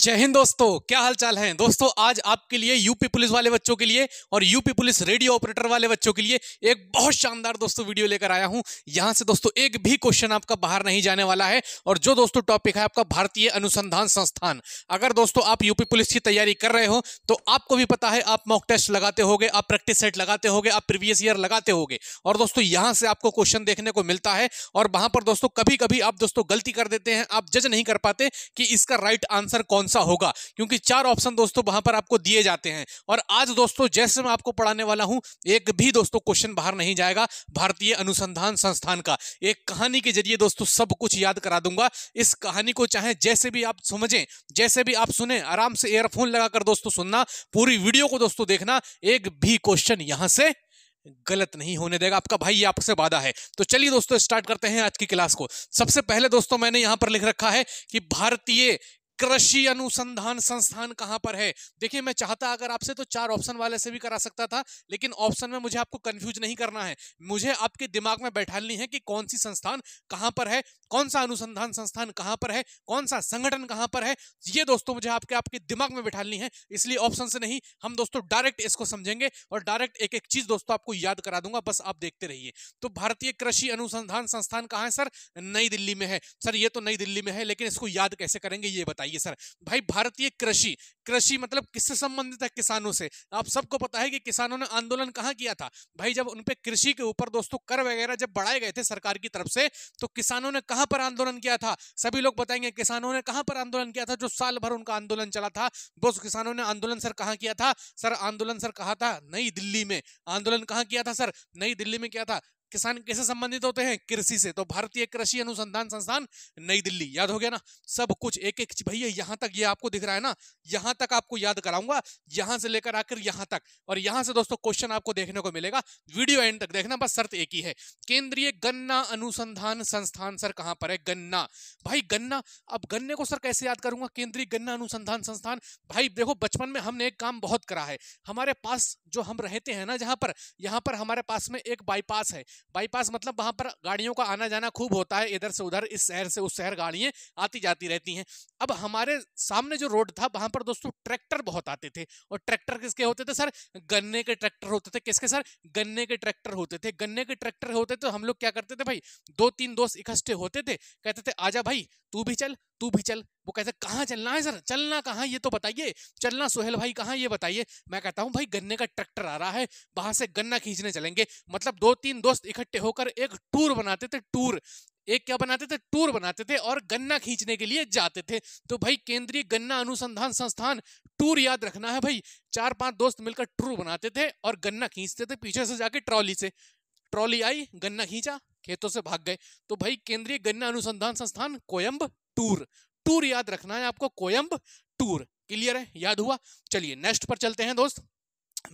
जय हिंद दोस्तों क्या हाल चाल है दोस्तों आज आपके लिए यूपी पुलिस वाले बच्चों के लिए और यूपी पुलिस रेडियो ऑपरेटर वाले बच्चों के लिए एक बहुत शानदार दोस्तों वीडियो लेकर आया हूं यहां से दोस्तों एक भी क्वेश्चन आपका बाहर नहीं जाने वाला है और जो दोस्तों टॉपिक है आपका भारतीय अनुसंधान संस्थान अगर दोस्तों आप यूपी पुलिस की तैयारी कर रहे हो तो आपको भी पता है आप मॉक टेस्ट लगाते हो आप प्रैक्टिस सेट लगाते हो आप प्रीवियस ईयर लगाते हो और दोस्तों यहां से आपको क्वेश्चन देखने को मिलता है और वहां पर दोस्तों कभी कभी आप दोस्तों गलती कर देते हैं आप जज नहीं कर पाते कि इसका राइट आंसर कौन कौन सा होगा क्योंकि चार ऑप्शन दोस्तों वहां पर आपको दिए जाते हैं और आज दोस्तों जैसे मैं आपको पढ़ाने वाला हूं एक भी दोस्तों क्वेश्चन बाहर नहीं जाएगा भारतीय अनुसंधान संस्थान का एक कहानी के जरिए दोस्तों सब कुछ याद करा दूंगा इस कहानी को चाहे जैसे भी आप समझें जैसे भी आप सुने आराम से एयरफोन लगाकर दोस्तों सुनना पूरी वीडियो को दोस्तों देखना एक भी क्वेश्चन यहां से गलत नहीं होने देगा आपका भाई ये आपसे वादा है तो चलिए दोस्तों स्टार्ट करते हैं आज की क्लास को सबसे पहले दोस्तों मैंने यहां पर लिख रखा है कि भारतीय कृषि अनुसंधान संस्थान कहां पर है देखिए मैं चाहता अगर आपसे तो चार ऑप्शन वाले से भी करा सकता था लेकिन ऑप्शन में मुझे आपको कंफ्यूज नहीं करना है मुझे आपके दिमाग में बैठानी है कि कौन सी संस्थान कहां पर है कौन सा अनुसंधान संस्थान कहां पर है कौन सा संगठन कहां पर है ये दोस्तों मुझे आपके आपके दिमाग में बैठानी है इसलिए ऑप्शन से नहीं हम दोस्तों डायरेक्ट इसको समझेंगे और डायरेक्ट एक एक चीज दोस्तों आपको याद करा दूंगा बस आप देखते रहिए तो भारतीय कृषि अनुसंधान संस्थान कहाँ है सर नई दिल्ली में है सर ये तो नई दिल्ली में है लेकिन इसको याद कैसे करेंगे ये बताइए बताइए सर भाई भारतीय कृषि कृषि मतलब किससे संबंधित है किसानों से आप सबको पता है कि किसानों ने आंदोलन कहाँ किया था भाई जब उनपे कृषि के ऊपर दोस्तों कर वगैरह जब बढ़ाए गए थे सरकार की तरफ से तो किसानों ने कहाँ पर आंदोलन किया था सभी लोग बताएंगे किसानों ने कहाँ पर आंदोलन किया था जो साल भर उनका आंदोलन चला था दोस्त किसानों ने आंदोलन सर कहाँ किया था सर आंदोलन सर कहा था नई दिल्ली में आंदोलन कहाँ किया था सर नई दिल्ली में किया था किसान कैसे संबंधित होते हैं कृषि से तो भारतीय कृषि अनुसंधान संस्थान नई दिल्ली याद हो गया ना सब कुछ एक एक भैया यहाँ तक ये यह आपको दिख रहा है ना यहाँ तक आपको याद कराऊंगा यहाँ से लेकर आकर यहाँ तक और यहाँ से दोस्तों क्वेश्चन आपको देखने को मिलेगा वीडियो एंड तक देखना बस शर्त एक ही है केंद्रीय गन्ना अनुसंधान संस्थान सर कहाँ पर है गन्ना भाई गन्ना अब गन्ने को सर कैसे याद करूंगा केंद्रीय गन्ना अनुसंधान संस्थान भाई देखो बचपन में हमने एक काम बहुत करा है हमारे पास जो हम रहते हैं ना जहाँ पर यहाँ पर हमारे पास में एक बाईपास है बाईपास मतलब वहां पर गाड़ियों का आना जाना खूब होता है इधर से उधर इस शहर से उस शहर गाड़ियां आती जाती रहती हैं अब हमारे सामने जो रोड था वहां पर दोस्तों ट्रैक्टर बहुत आते थे और ट्रैक्टर किसके होते थे सर गन्ने के ट्रैक्टर होते थे किसके सर गन्ने के ट्रैक्टर होते थे गन्ने के ट्रैक्टर होते थे तो हम लोग क्या करते थे भाई दो तीन दोस्त इकट्ठे होते थे कहते थे आजा भाई तू भी चल तू भी चल वो कहते कहाँ चलना है सर चलना कहाँ ये तो बताइए चलना सोहेल भाई कहाँ ये बताइए मैं कहता हूँ भाई गन्ने का ट्रैक्टर आ रहा है वहां से गन्ना खींचने चलेंगे मतलब दो तीन दोस्त इकट्ठे होकर एक टूर बनाते थे टूर एक क्या बनाते थे टूर बनाते थे और गन्ना खींचने के लिए जाते थे तो भाई केंद्रीय गन्ना अनुसंधान संस्थान टूर याद रखना है भाई चार पांच दोस्त मिलकर टूर बनाते थे और गन्ना खींचते थे पीछे से जाके ट्रॉली से ट्रॉली आई गन्ना खींचा खेतों से भाग गए तो भाई केंद्रीय गन्ना अनुसंधान संस्थान कोयम्ब टूर टूर याद रखना है आपको कोयम्ब टूर क्लियर है याद हुआ चलिए नेक्स्ट पर चलते हैं दोस्त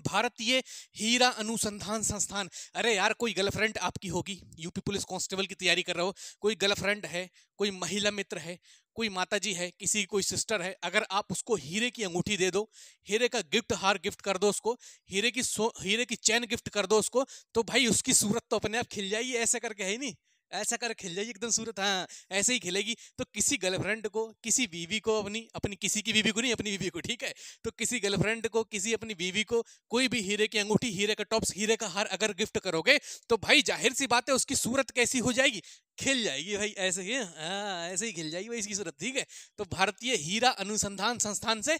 भारतीय हीरा अनुसंधान संस्थान अरे यार कोई गर्लफ्रेंड आपकी होगी यूपी पुलिस कांस्टेबल की तैयारी कर रहे हो कोई गर्लफ्रेंड है कोई महिला मित्र है कोई माता जी है किसी की कोई सिस्टर है अगर आप उसको हीरे की अंगूठी दे दो हीरे का गिफ्ट हार गिफ्ट कर दो उसको हीरे की हीरे की चैन गिफ्ट कर दो उसको तो भाई उसकी सूरत तो अपने आप खिल जाएगी ऐसे करके है नहीं ऐसा कर खिल जाएगी एकदम सूरत हाँ ऐसे ही खिलेगी तो किसी गर्लफ्रेंड को किसी बीवी को अपनी अपनी किसी की बीवी को नहीं अपनी बीवी को ठीक है तो किसी गर्लफ्रेंड को किसी अपनी बीवी को कोई भी हीरे की अंगूठी हीरे का टॉप्स हीरे का हार अगर गिफ्ट करोगे तो भाई जाहिर सी बात है उसकी सूरत कैसी हो जाएगी खिल जाएगी भाई ऐसे ही हाँ ऐसे ही खिल जाएगी भाई इसकी सूरत ठीक है तो भारतीय हीरा अनुसंधान संस्थान से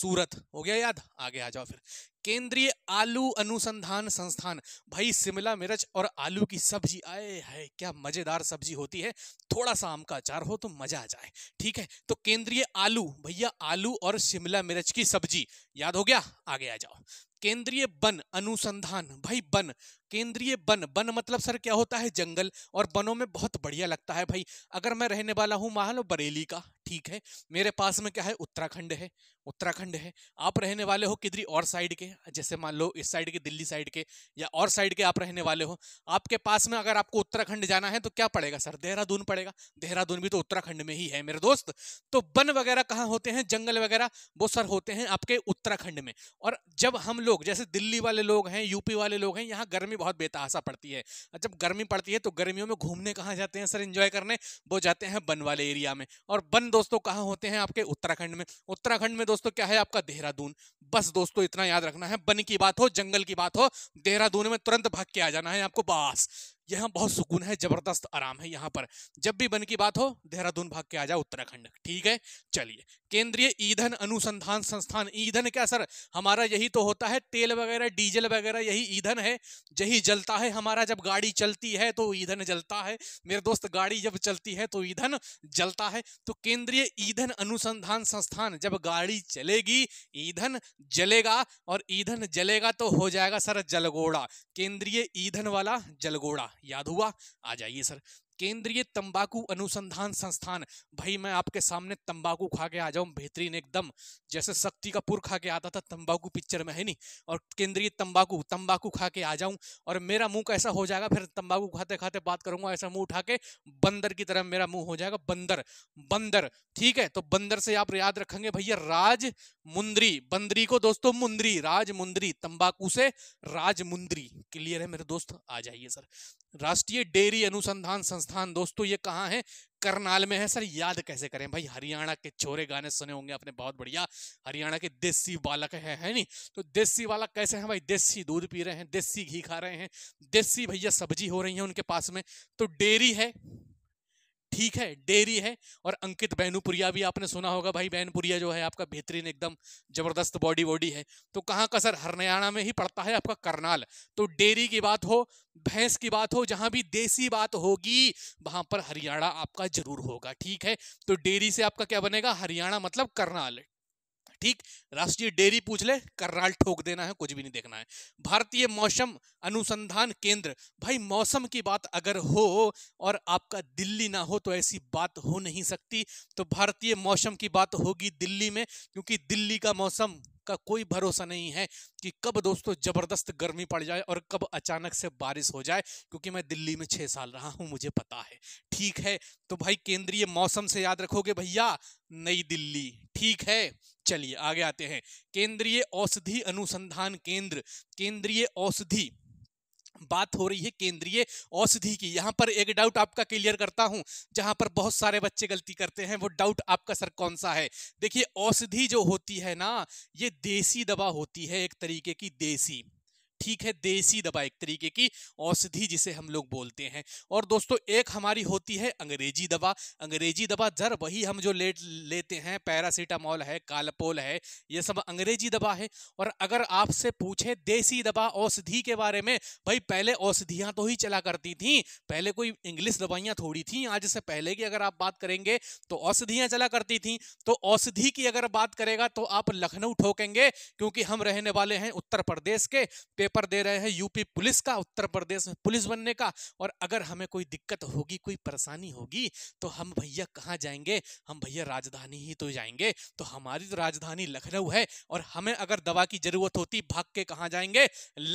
सूरत हो गया याद आगे आ जाओ फिर केंद्रीय आलू अनुसंधान संस्थान भाई शिमला मिर्च और आलू की सब्जी आए है क्या मजेदार सब्जी होती है थोड़ा सा आम का अचार हो तो मजा आ जाए ठीक है तो केंद्रीय आलू भैया आलू और शिमला मिर्च की सब्जी याद हो गया आगे आ जाओ केंद्रीय वन अनुसंधान भाई वन केंद्रीय वन वन मतलब सर क्या होता है जंगल और वनों में बहुत बढ़िया लगता है भाई अगर मैं रहने वाला हूँ लो बरेली का ठीक है मेरे पास में क्या है उत्तराखंड है उत्तराखंड है आप रहने वाले हो किधरी और साइड के जैसे मान लो इस साइड के दिल्ली साइड के या और साइड के आप रहने वाले हो आपके पास में अगर आपको उत्तराखंड जाना है तो क्या पड़ेगा सर देहरादून पड़ेगा देहरादून भी तो उत्तराखंड में ही है मेरे दोस्त तो वन वगैरह कहाँ होते हैं जंगल वगैरह वो सर होते हैं आपके उत्तराखंड में और जब हम लोग जैसे दिल्ली वाले लोग हैं यूपी वाले लोग हैं यहाँ गर्मी बहुत बेतहासा पड़ती है जब गर्मी पड़ती है तो गर्मियों में घूमने कहाँ जाते हैं सर इन्जॉय करने वो जाते हैं बन वाले एरिया में और बन दोस्तों कहाँ होते हैं आपके उत्तराखंड में उत्तराखंड में दोस्तों क्या है आपका देहरादून बस दोस्तों इतना याद रखना है बन की बात हो जंगल की बात हो देहरादून में तुरंत भाग के आ जाना है आपको बास यहाँ बहुत सुकून है जबरदस्त आराम है यहाँ पर जब भी मन की बात हो देहरादून भाग के आ जाओ उत्तराखंड ठीक है चलिए केंद्रीय ईंधन अनुसंधान संस्थान ईंधन क्या सर हमारा यही तो होता है तेल वगैरह डीजल वगैरह यही ईंधन है यही जलता है हमारा जब गाड़ी चलती है तो ईंधन जलता है मेरे दोस्त गाड़ी जब चलती है तो ईंधन जलता है तो केंद्रीय ईंधन अनुसंधान संस्थान जब गाड़ी चलेगी ईंधन जलेगा और ईंधन जलेगा तो हो जाएगा सर जलगोड़ा केंद्रीय ईंधन वाला जलगोड़ा याद हुआ आ जाइए सर केंद्रीय तंबाकू अनुसंधान संस्थान भाई मैं आपके सामने तंबाकू खा के आ जाऊं बेहतरीन एकदम जैसे शक्ति का पुर खा के आता था तंबाकू पिक्चर में है नहीं और केंद्रीय तंबाकू तंबाकू खा के आ जाऊं और मेरा मुंह कैसा हो जाएगा फिर तंबाकू खाते खाते बात करूंगा ऐसा मुंह उठा के बंदर की तरह मेरा मुंह हो जाएगा बंदर बंदर ठीक है तो बंदर से आप याद रखेंगे भैया राज मुंदरी बंदरी को दोस्तों मुंदरी राज मुंदरी तंबाकू से राज मुंदरी क्लियर है मेरे दोस्त आ जाइए सर राष्ट्रीय डेयरी अनुसंधान संस्थान राजस्थान दोस्तों ये कहाँ है करनाल में है सर याद कैसे करें भाई हरियाणा के छोरे गाने सुने होंगे आपने बहुत बढ़िया हरियाणा के देसी बालक है है नहीं तो देसी बालक कैसे हैं भाई देसी दूध पी रहे हैं देसी घी खा रहे हैं देसी भैया सब्जी हो रही है उनके पास में तो डेयरी है ठीक है डेरी है और अंकित बैनुपुरिया भी आपने सुना होगा भाई बैनपुरिया जो है आपका बेहतरीन एकदम जबरदस्त बॉडी वॉडी है तो कहाँ का सर हरियाणा में ही पड़ता है आपका करनाल तो डेयरी की बात हो भैंस की बात हो जहाँ भी देसी बात होगी वहाँ पर हरियाणा आपका जरूर होगा ठीक है तो डेयरी से आपका क्या बनेगा हरियाणा मतलब करनाल ठीक राष्ट्रीय डेयरी पूछ ले करराल ठोक देना है कुछ भी नहीं देखना है भारतीय मौसम अनुसंधान केंद्र भाई मौसम की बात अगर हो और आपका दिल्ली ना हो तो ऐसी बात हो नहीं सकती तो भारतीय मौसम की बात होगी दिल्ली में क्योंकि दिल्ली का मौसम का कोई भरोसा नहीं है कि कब दोस्तों ज़बरदस्त गर्मी पड़ जाए और कब अचानक से बारिश हो जाए क्योंकि मैं दिल्ली में छह साल रहा हूं मुझे पता है ठीक है तो भाई केंद्रीय मौसम से याद रखोगे भैया नई दिल्ली ठीक है चलिए आगे आते हैं केंद्रीय औषधि अनुसंधान केंद्र केंद्रीय औषधि बात हो रही है केंद्रीय औषधि की यहाँ पर एक डाउट आपका क्लियर करता हूँ जहाँ पर बहुत सारे बच्चे गलती करते हैं वो डाउट आपका सर कौन सा है देखिए औषधि जो होती है ना ये देसी दवा होती है एक तरीके की देसी ठीक है देसी दवा एक तरीके की औषधि जिसे हम लोग बोलते हैं और दोस्तों एक हमारी होती है अंग्रेजी दवा अंग्रेजी दवा जर वही हम जो लेट लेते हैं पैरासीटामॉल है कालपोल है ये सब अंग्रेजी दवा है और अगर आपसे पूछे देसी दवा औषधि के बारे में भाई पहले औषधियाँ तो ही चला करती थी पहले कोई इंग्लिश दवाइयाँ थोड़ी थी आज से पहले की अगर आप बात करेंगे तो औषधियाँ चला करती थी तो औषधि की अगर बात करेगा तो आप लखनऊ ठोकेंगे क्योंकि हम रहने वाले हैं उत्तर प्रदेश के पेपर दे रहे हैं यूपी पुलिस का उत्तर प्रदेश में पुलिस बनने का और अगर हमें कोई दिक्कत होगी कोई परेशानी होगी तो हम भैया कहाँ जाएंगे हम भैया राजधानी ही तो जाएंगे तो हमारी तो राजधानी लखनऊ है और हमें अगर दवा की जरूरत होती भाग के कहाँ जाएंगे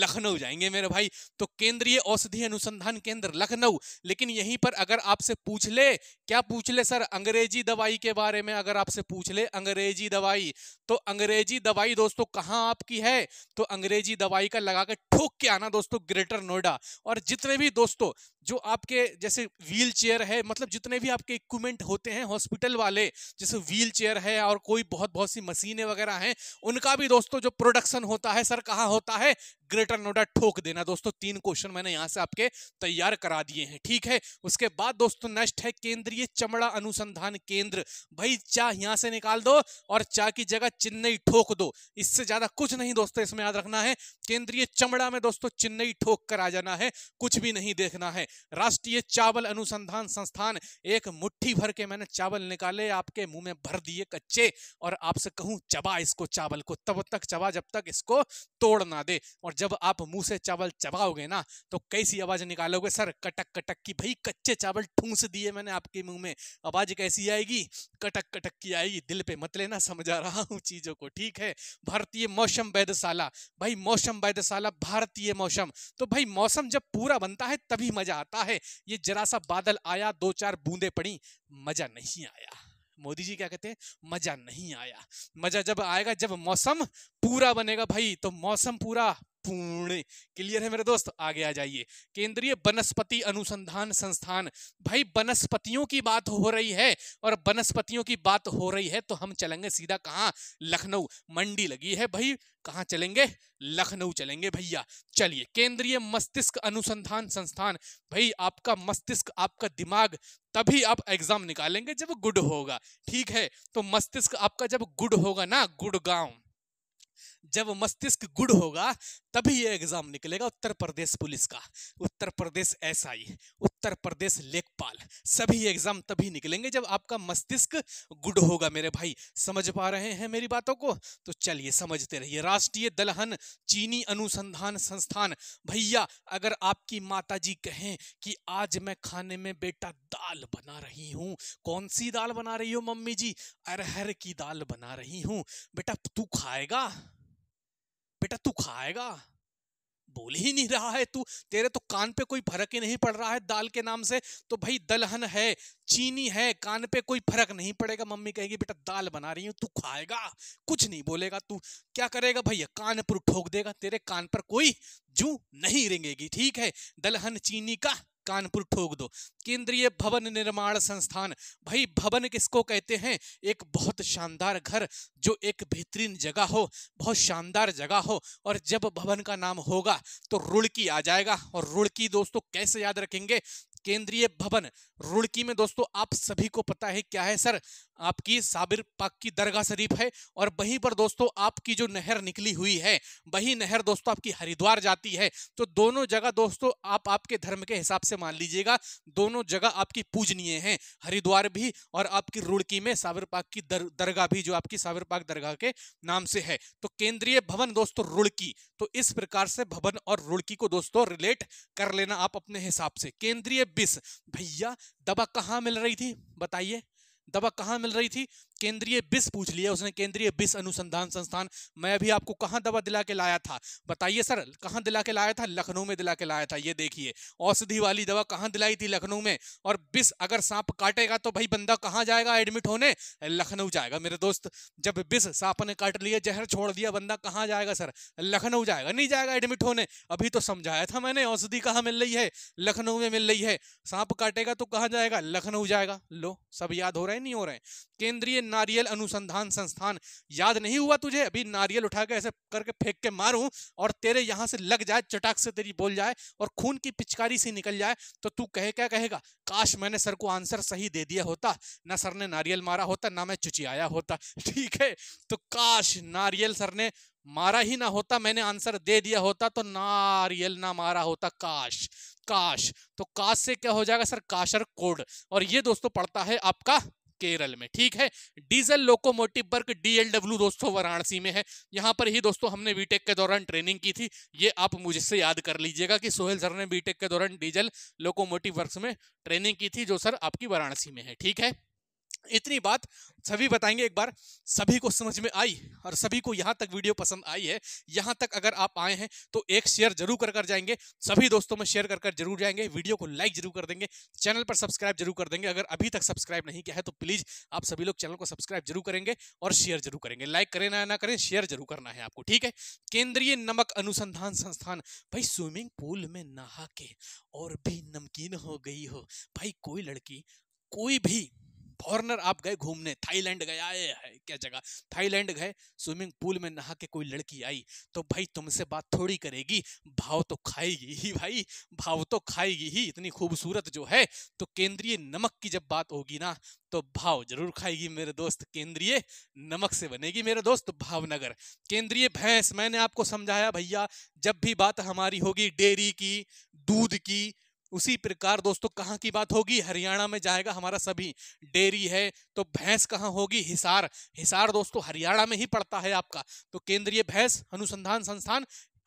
लखनऊ जाएंगे मेरे भाई तो केंद्रीय औषधि अनुसंधान केंद्र लखनऊ लेकिन यहीं पर अगर आपसे पूछ ले क्या पूछ ले सर अंग्रेजी दवाई के बारे में अगर आपसे पूछ ले अंग्रेजी दवाई तो अंग्रेजी दवाई दोस्तों कहाँ आपकी है तो अंग्रेजी दवाई का लगा लगा के ठोक के आना दोस्तों ग्रेटर नोएडा और जितने भी दोस्तों जो आपके जैसे व्हील चेयर है मतलब जितने भी आपके इक्विपमेंट होते हैं हॉस्पिटल वाले जैसे व्हील चेयर है और कोई बहुत बहुत सी मशीनें वगैरह हैं उनका भी दोस्तों जो प्रोडक्शन होता है सर कहाँ होता है ग्रेटर नोएडा ठोक देना दोस्तों तीन क्वेश्चन मैंने यहाँ से आपके तैयार करा दिए हैं ठीक है उसके बाद दोस्तों नेक्स्ट है केंद्रीय चमड़ा अनुसंधान केंद्र भाई चाह यहाँ से निकाल दो और चाह की जगह चेन्नई ठोक दो इससे ज्यादा कुछ नहीं दोस्तों इसमें याद रखना है केंद्रीय चमड़ा में दोस्तों चेन्नई ठोक कर आ जाना है कुछ भी नहीं देखना है राष्ट्रीय चावल अनुसंधान संस्थान एक मुट्ठी भर के मैंने चावल निकाले आपके मुंह में भर दिए कच्चे और आपसे कहूं चबा इसको चावल को तब तक चबा जब तक इसको तोड़ ना दे और जब आप मुंह से चावल चबाओगे ना तो कैसी आवाज निकालोगे सर कटक कटक की भाई कच्चे चावल ठूंस दिए मैंने आपके मुंह में आवाज कैसी आएगी कटक कटक की आएगी दिल पे मत लेना समझा रहा हूँ चीजों को ठीक है भारतीय मौसम वैधशाला भाई मौसम वैधशाला भारतीय मौसम तो भाई मौसम जब पूरा बनता है तभी मजा आता है ये जरा सा बादल आया दो चार बूंदे पड़ी मजा नहीं आया मोदी जी क्या कहते हैं मजा नहीं आया मजा जब आएगा जब मौसम पूरा बनेगा भाई तो मौसम पूरा पुणे क्लियर है मेरे दोस्त आगे आ जाइए केंद्रीय वनस्पति अनुसंधान संस्थान भाई वनस्पतियों की बात हो रही है और वनस्पतियों की बात हो रही है तो हम चलेंगे सीधा कहाँ लखनऊ मंडी लगी है भाई कहाँ चलेंगे लखनऊ चलेंगे भैया चलिए केंद्रीय मस्तिष्क अनुसंधान संस्थान भाई आपका मस्तिष्क आपका दिमाग तभी आप एग्जाम निकालेंगे जब गुड होगा ठीक है तो मस्तिष्क आपका जब गुड होगा ना गुड़गांव जब मस्तिष्क गुड़ होगा तभी ये एग्जाम निकलेगा उत्तर प्रदेश पुलिस का उत्तर प्रदेश एसआई उत्तर प्रदेश लेखपाल सभी एग्जाम तभी निकलेंगे जब आपका मस्तिष्क गुड होगा मेरे भाई समझ पा रहे हैं मेरी बातों को तो चलिए समझते रहिए राष्ट्रीय दलहन चीनी अनुसंधान संस्थान भैया अगर आपकी माताजी कहें कि आज मैं खाने में बेटा दाल बना रही हूँ कौन सी दाल बना रही हो मम्मी जी अरहर की दाल बना रही हूँ बेटा तू खाएगा बेटा तू खाएगा बोल ही नहीं रहा है तू तेरे तो कान पे कोई फर्क ही नहीं पड़ रहा है दाल के नाम से तो भाई दलहन है चीनी है कान पे कोई फर्क नहीं पड़ेगा मम्मी कहेगी बेटा दाल बना रही हूँ तू खाएगा कुछ नहीं बोलेगा तू क्या करेगा भैया कान पर ठोक देगा तेरे कान पर कोई जू नहीं रेंगेगी ठीक है दलहन चीनी का कानपुर ठोक दो केंद्रीय भवन निर्माण संस्थान भाई भवन किसको कहते हैं एक बहुत शानदार घर जो एक बेहतरीन जगह हो बहुत शानदार जगह हो और जब भवन का नाम होगा तो रुड़की आ जाएगा और रुड़की दोस्तों कैसे याद रखेंगे केंद्रीय भवन रुड़की में दोस्तों आप सभी को पता है क्या है सर आपकी साबिर पाक की दरगाह शरीफ है और वहीं पर दोस्तों आपकी जो नहर निकली हुई है वही नहर दोस्तों आपकी हरिद्वार जाती है तो दोनों जगह दोस्तों आप आपके धर्म के हिसाब से मान लीजिएगा दोनों जगह आपकी पूजनीय हैं हरिद्वार भी और आपकी रुड़की में साबिर पाक की दर, दरगाह भी जो आपकी साबिर पाक दरगाह के नाम से है तो केंद्रीय भवन दोस्तों रुड़की तो इस प्रकार से भवन और रुड़की को दोस्तों रिलेट कर लेना आप अपने हिसाब से केंद्रीय बिस भैया दवा कहाँ मिल रही थी बताइए दवा कहाँ मिल रही थी केंद्रीय बिस पूछ लिया उसने केंद्रीय बिस अनुसंधान संस्थान मैं अभी आपको कहाँ दवा दिला के लाया था बताइए सर कहाँ दिला के लाया था लखनऊ में दिला के लाया था ये देखिए औषधि वाली दवा कहाँ दिलाई थी लखनऊ में और बिस अगर सांप काटेगा तो भाई बंदा कहाँ जाएगा एडमिट होने लखनऊ जाएगा मेरे दोस्त जब बिस सांप ने काट लिया जहर छोड़ दिया बंदा कहाँ जाएगा सर लखनऊ जाएगा नहीं जाएगा एडमिट होने अभी तो समझाया था मैंने औषधि कहाँ मिल रही है लखनऊ में मिल रही है सांप काटेगा तो कहाँ जाएगा लखनऊ जाएगा लो सब याद हो रहे नहीं हो रहे केंद्रीय नारियल अनुसंधान संस्थान याद नहीं हुआ तुझे अभी नारियल उठा के ऐसे करके फेंक के मारूं और तेरे यहाँ से लग जाए चटाक से तेरी बोल जाए और खून की पिचकारी से निकल जाए तो तू कहे क्या कहेगा काश मैंने सर को आंसर सही दे दिया होता ना सर ने नारियल मारा होता ना मैं चुचियाया होता ठीक है तो काश नारियल सर ने मारा ही ना होता मैंने आंसर दे दिया होता तो नारियल ना मारा होता काश काश तो काश से क्या हो जाएगा सर काशर कोड और ये दोस्तों पढ़ता है आपका केरल में ठीक है डीजल लोकोमोटिव वर्क डीएलडब्ल्यू दोस्तों वाराणसी में है यहाँ पर ही दोस्तों हमने बीटेक के दौरान ट्रेनिंग की थी ये आप मुझसे याद कर लीजिएगा कि सोहेल सर ने बीटेक के दौरान डीजल लोकोमोटिव वर्क में ट्रेनिंग की थी जो सर आपकी वाराणसी में है ठीक है इतनी बात सभी बताएंगे एक बार सभी को समझ में आई और सभी को यहाँ तक वीडियो पसंद आई है यहाँ तक अगर आप आए हैं तो एक शेयर जरूर कर कर जाएंगे सभी दोस्तों में शेयर कर कर जरूर जाएंगे वीडियो को लाइक जरूर कर देंगे चैनल पर सब्सक्राइब जरूर कर देंगे अगर अभी तक सब्सक्राइब नहीं किया है तो प्लीज़ आप सभी लोग चैनल को सब्सक्राइब जरूर करेंगे और शेयर जरूर करेंगे लाइक करें ना ना करें शेयर जरूर करना है आपको ठीक है केंद्रीय नमक अनुसंधान संस्थान भाई स्विमिंग पूल में नहा के और भी नमकीन हो गई हो भाई कोई लड़की कोई भी फॉरनर आप गए घूमने थाईलैंड गए आए है क्या जगह थाईलैंड गए स्विमिंग पूल में नहा के कोई लड़की आई तो भाई तुमसे बात थोड़ी करेगी भाव तो खाएगी ही भाई भाव तो खाएगी ही इतनी खूबसूरत जो है तो केंद्रीय नमक की जब बात होगी ना तो भाव जरूर खाएगी मेरे दोस्त केंद्रीय नमक से बनेगी मेरे दोस्त भावनगर केंद्रीय भैंस मैंने आपको समझाया भैया जब भी बात हमारी होगी डेयरी की दूध की उसी प्रकार दोस्तों कहाँ की बात होगी हरियाणा में जाएगा हमारा सभी डेयरी है तो भैंस कहाँ होगी हिसार हिसार दोस्तों हरियाणा में ही पड़ता है आपका तो केंद्रीय भैंस अनुसंधान संस्थान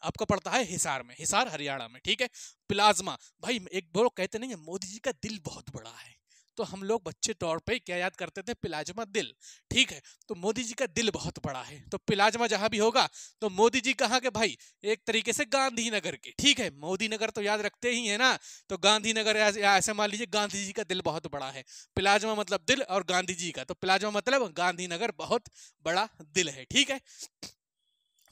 आपका पड़ता है हिसार में हिसार हरियाणा में ठीक है प्लाज्मा भाई एक बोलो कहते नहीं है मोदी जी का दिल बहुत बड़ा है तो हम लोग बच्चे तौर पे क्या याद करते थे पिलाजमा दिल ठीक है तो मोदी जी का दिल बहुत बड़ा है तो पिलाजमा जहां भी होगा तो मोदी जी कहाँ के भाई एक तरीके से गांधीनगर के ठीक है मोदी नगर तो याद रखते ही है ना तो गांधीनगर ऐसे मान लीजिए गांधी जी का दिल बहुत बड़ा है पिलाज्मा मतलब दिल और गांधी जी का तो पिलाज्मा मतलब गांधीनगर बहुत बड़ा दिल है ठीक है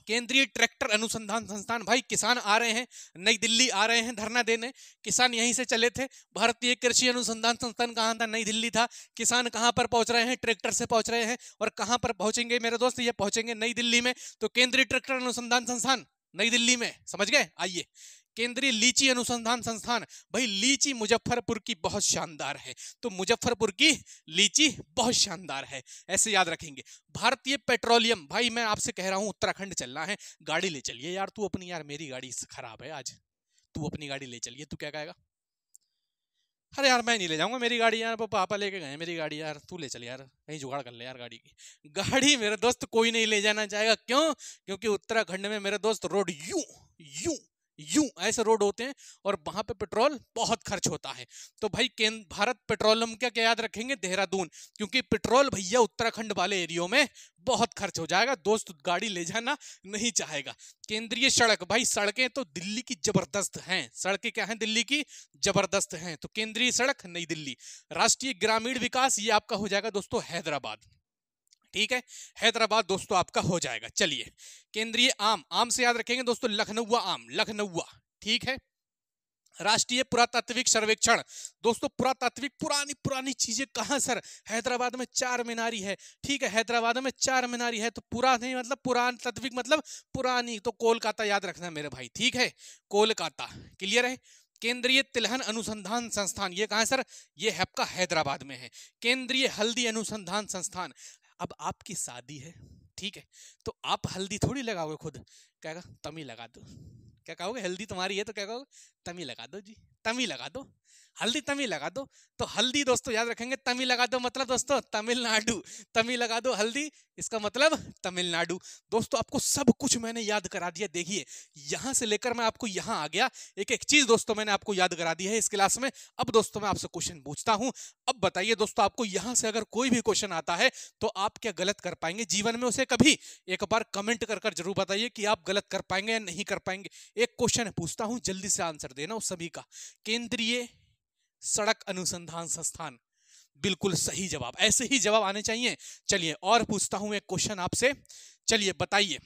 केंद्रीय ट्रैक्टर अनुसंधान संस्थान भाई किसान आ रहे हैं नई दिल्ली आ रहे हैं धरना देने किसान यहीं से चले थे भारतीय कृषि अनुसंधान संस्थान कहाँ था नई दिल्ली था किसान कहाँ पर पहुंच रहे हैं ट्रैक्टर से पहुंच रहे हैं और कहाँ पर पहुंचेंगे मेरे दोस्त ये पहुंचेंगे नई दिल्ली में तो केंद्रीय ट्रैक्टर अनुसंधान संस्थान नई दिल्ली में समझ गए आइए केंद्रीय लीची अनुसंधान संस्थान भाई लीची मुजफ्फरपुर की बहुत शानदार है तो मुजफ्फरपुर की लीची बहुत शानदार है ऐसे याद रखेंगे भारतीय पेट्रोलियम भाई मैं आपसे कह रहा हूं उत्तराखंड चलना है गाड़ी ले चलिए यार तू अपनी यार मेरी गाड़ी खराब है आज तू अपनी गाड़ी ले चलिए तू क्या कहेगा अरे यार मैं नहीं ले जाऊंगा मेरी गाड़ी यार पापा लेके गए मेरी गाड़ी यार तू ले चल यार कहीं जुगाड़ कर ले यार गाड़ी की गाड़ी मेरा दोस्त कोई नहीं ले जाना चाहेगा क्यों क्योंकि उत्तराखंड में मेरा दोस्त रोड यू यू यू ऐसे रोड होते हैं और वहां पे पेट्रोल बहुत खर्च होता है तो भाई केंद्र भारत पेट्रोलियम क्या क्या याद रखेंगे देहरादून क्योंकि पेट्रोल भैया उत्तराखंड वाले एरियो में बहुत खर्च हो जाएगा दोस्त गाड़ी ले जाना नहीं चाहेगा केंद्रीय सड़क भाई सड़कें तो दिल्ली की जबरदस्त हैं सड़कें क्या हैं दिल्ली की जबरदस्त हैं तो केंद्रीय सड़क नई दिल्ली राष्ट्रीय ग्रामीण विकास ये आपका हो जाएगा दोस्तों हैदराबाद ठीक है हैदराबाद दोस्तों आपका हो जाएगा चलिए केंद्रीय आम आम से याद रखेंगे दोस्तों लखनऊआ आम लखनऊआ ठीक है राष्ट्रीय पुरातात्विक सर्वेक्षण दोस्तों पुरातात्विक पुरानी पुरानी चीजें कहाँ सर हैदराबाद में चार मीनारी है ठीक है हैदराबाद में चार मीनारी है तो पुरा नहीं मतलब पुरान तत्विक मतलब पुरानी तो कोलकाता याद रखना मेरे भाई ठीक है कोलकाता क्लियर है केंद्रीय तिलहन अनुसंधान संस्थान ये कहाँ सर ये हैपका हैदराबाद में है केंद्रीय हल्दी अनुसंधान संस्थान अब आपकी शादी है ठीक है तो आप हल्दी थोड़ी लगाओगे खुद क्या कहा तमी लगा दो क्या कहोगे हल्दी तुम्हारी है तो क्या कहोगे तमी लगा दो जी तमी लगा दो हल्दी तमिल लगा दो तो हल्दी दोस्तों याद रखेंगे तमिल लगा दो मतलब दोस्तों तमिलनाडु तमिल लगा दो हल्दी इसका मतलब तमिलनाडु दोस्तों आपको सब कुछ मैंने याद करा दिया देखिए यहां से लेकर मैं आपको यहां आ गया एक एक चीज दोस्तों मैंने आपको याद करा दी है इस क्लास में अब दोस्तों मैं आपसे क्वेश्चन पूछता हूं अब बताइए दोस्तों आपको यहां से अगर कोई भी क्वेश्चन आता है तो आप क्या गलत कर पाएंगे जीवन में उसे कभी एक बार कमेंट कर कर जरूर बताइए कि आप गलत कर पाएंगे या नहीं कर पाएंगे एक क्वेश्चन पूछता हूं जल्दी से आंसर देना उस सभी का केंद्रीय सड़क अनुसंधान संस्थान बिल्कुल सही जवाब ऐसे ही जवाब आने चाहिए चलिए और पूछता हूं एक क्वेश्चन आपसे चलिए बताइए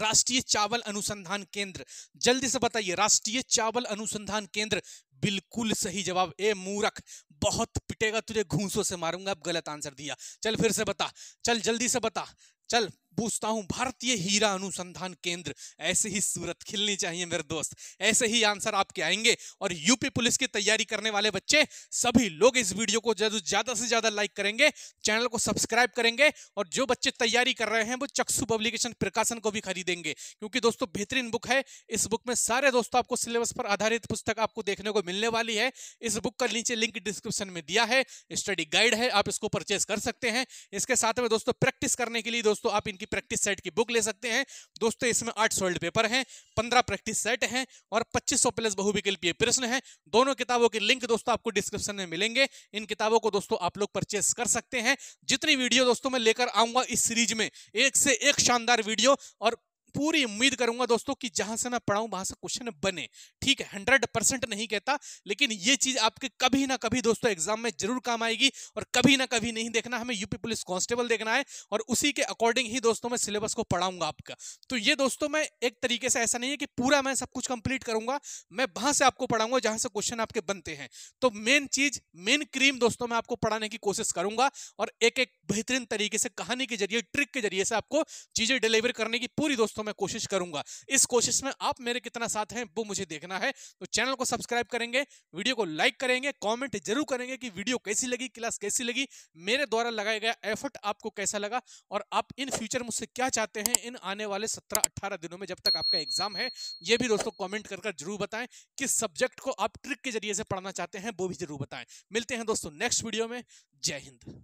राष्ट्रीय चावल अनुसंधान केंद्र जल्दी से बताइए राष्ट्रीय चावल अनुसंधान केंद्र बिल्कुल सही जवाब ए मूरख बहुत पिटेगा तुझे घूसों से मारूंगा अब गलत आंसर दिया चल फिर से बता चल जल्दी से बता चल पूछता हूं भारतीय हीरा अनुसंधान केंद्र ऐसे ही सूरत खिलनी चाहिए मेरे दोस्त ऐसे ही आंसर आपके आएंगे और यूपी पुलिस की तैयारी करने वाले बच्चे सभी लोग इस वीडियो को ज्यादा से ज्यादा लाइक करेंगे चैनल को सब्सक्राइब करेंगे और जो बच्चे तैयारी कर रहे हैं वो चक्षु पब्लिकेशन प्रकाशन को भी खरीदेंगे क्योंकि दोस्तों बेहतरीन बुक है इस बुक में सारे दोस्तों आपको सिलेबस पर आधारित पुस्तक आपको देखने को मिलने वाली है इस बुक का नीचे लिंक डिस्क्रिप्शन में दिया है स्टडी गाइड है आप इसको परचेज कर सकते हैं इसके साथ में दोस्तों प्रैक्टिस करने के लिए दोस्तों आप इनकी की प्रैक्टिस सेट की बुक ले सकते हैं दोस्तों इसमें आठ सोल्ड पेपर हैं पंद्रह प्रैक्टिस सेट हैं और पच्चीस सौ प्लस बहुविकल्पीय प्रश्न हैं दोनों किताबों के लिंक दोस्तों आपको डिस्क्रिप्शन में मिलेंगे इन किताबों को दोस्तों आप लोग परचेस कर सकते हैं जितनी वीडियो दोस्तों मैं लेकर आऊंगा इस सीरीज में एक से एक शानदार वीडियो और पूरी उम्मीद करूंगा दोस्तों कि जहां से मैं पढ़ाऊं वहां से क्वेश्चन बने ठीक है हंड्रेड परसेंट नहीं कहता लेकिन ये चीज आपके कभी ना कभी दोस्तों एग्जाम में जरूर काम आएगी और कभी ना कभी नहीं देखना हमें यूपी पुलिस कांस्टेबल देखना है और उसी के अकॉर्डिंग ही दोस्तों मैं सिलेबस को पढ़ाऊंगा आपका तो ये दोस्तों मैं एक तरीके से ऐसा नहीं है कि पूरा मैं सब कुछ कंप्लीट करूंगा मैं वहां से आपको पढ़ाऊंगा जहां से क्वेश्चन आपके बनते हैं तो मेन चीज मेन क्रीम दोस्तों मैं आपको पढ़ाने की कोशिश करूंगा और एक एक बेहतरीन तरीके से कहानी के जरिए ट्रिक के जरिए से आपको चीजें डिलीवर करने की पूरी दोस्तों दोस्तों मैं कोशिश करूंगा इस कोशिश में आप मेरे कितना साथ हैं वो मुझे देखना है तो चैनल को सब्सक्राइब करेंगे वीडियो को लाइक करेंगे कॉमेंट जरूर करेंगे कि वीडियो कैसी लगी क्लास कैसी लगी मेरे द्वारा लगाया गया एफर्ट आपको कैसा लगा और आप इन फ्यूचर मुझसे क्या चाहते हैं इन आने वाले सत्रह अट्ठारह दिनों में जब तक आपका एग्जाम है ये भी दोस्तों कॉमेंट कर जरूर बताएं किस सब्जेक्ट को आप ट्रिक के जरिए से पढ़ना चाहते हैं वो भी जरूर बताएं मिलते हैं दोस्तों नेक्स्ट वीडियो में जय हिंद